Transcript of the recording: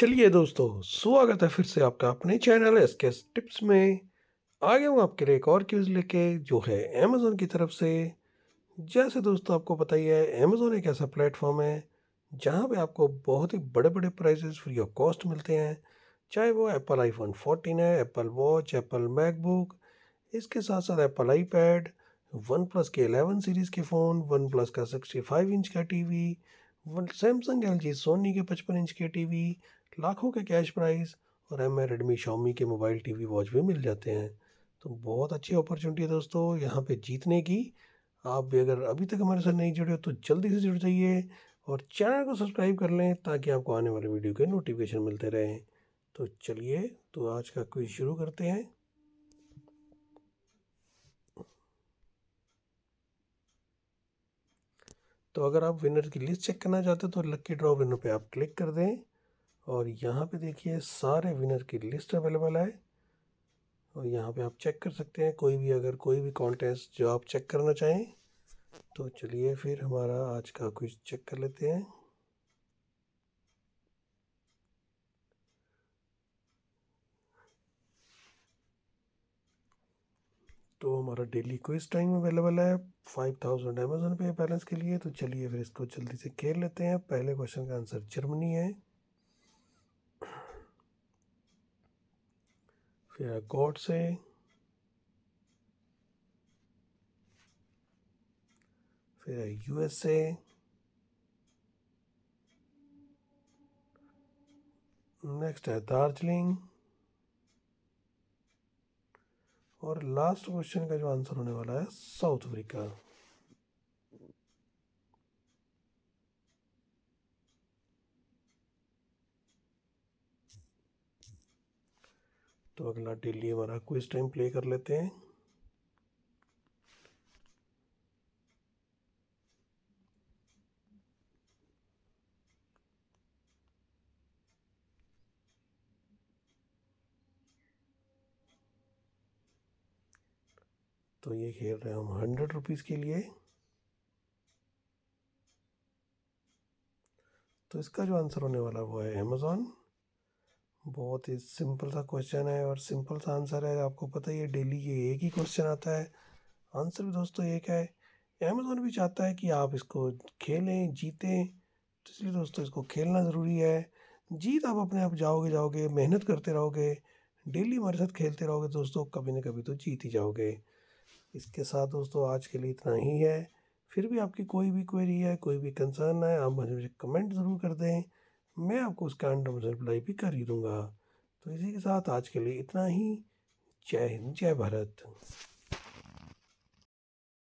चलिए दोस्तों स्वागत है फिर से आपका अपने चैनल एस के टिप्स में आ गया हूँ आपके लिए एक और क्यूज़ लेके जो है अमेज़ोन की तरफ से जैसे दोस्तों आपको पता ही है अमेज़ोन एक ऐसा प्लेटफॉर्म है जहाँ पे आपको बहुत ही बड़े बड़े प्राइजेस फ्री ऑफ कॉस्ट मिलते हैं चाहे वो एप्पल आईफोन फोर्टीन है एप्पल वॉच एप्पल मैकबुक इसके साथ साथ Apple iPad one plus के एलेवन सीरीज़ के फ़ोन वन प्लस का सिक्सटी फाइव इंच का T V Samsung L G Sony के पचपन इंच के टीवी लाखों के कैश प्राइस और एम आई रेडमी शॉमी के मोबाइल टीवी वॉच भी मिल जाते हैं तो बहुत अच्छी अपॉर्चुनिटी है दोस्तों यहाँ पे जीतने की आप भी अगर अभी तक हमारे साथ नहीं जुड़े हो तो जल्दी से जुड़ जाइए और चैनल को सब्सक्राइब कर लें ताकि आपको आने वाले वीडियो के नोटिफिकेशन मिलते रहें तो चलिए तो आज का क्विज शुरू करते हैं तो अगर आप विनर की लिस्ट चेक करना चाहते हो तो लक्की ड्रॉ विनर पे आप क्लिक कर दें और यहाँ पे देखिए सारे विनर की लिस्ट अवेलेबल है और यहाँ पे आप चेक कर सकते हैं कोई भी अगर कोई भी कॉन्टेस्ट जो आप चेक करना चाहें तो चलिए फिर हमारा आज का कुछ चेक कर लेते हैं तो हमारा डेली को इस टाइम अवेलेबल है फाइव थाउजेंड अमेजोन पे बैलेंस के लिए तो चलिए फिर इसको जल्दी से खेल लेते हैं पहले क्वेश्चन का आंसर जर्मनी है फिर गॉड से फिर यूएसए नेक्स्ट है दार्जिलिंग और लास्ट क्वेश्चन का जो आंसर होने वाला है साउथ अफ्रीका तो अगला डेली हमारा क्विज टाइम प्ले कर लेते हैं तो ये खेल रहे हैं हम हंड्रेड रुपीज़ के लिए तो इसका जो आंसर होने वाला वो है अमेज़ोन बहुत ही सिंपल सा क्वेश्चन है और सिंपल सा आंसर है आपको पता ही है डेली ये एक ही क्वेश्चन आता है आंसर भी दोस्तों एक है अमेज़ोन भी चाहता है कि आप इसको खेलें जीतें तो इसलिए दोस्तों इसको खेलना ज़रूरी है जीत आप अपने आप जाओगे जाओगे मेहनत करते रहोगे डेली हमारे साथ खेलते रहोगे दोस्तों कभी ना कभी तो जीत ही जाओगे इसके साथ दोस्तों आज के लिए इतना ही है फिर भी आपकी कोई भी क्वेरी है कोई भी कंसर्न है आप मुझे मुझे कमेंट ज़रूर कर दें मैं आपको उसका अंडर मुझे रिप्लाई भी कर ही दूँगा तो इसी के साथ आज के लिए इतना ही जय हिंद जय भारत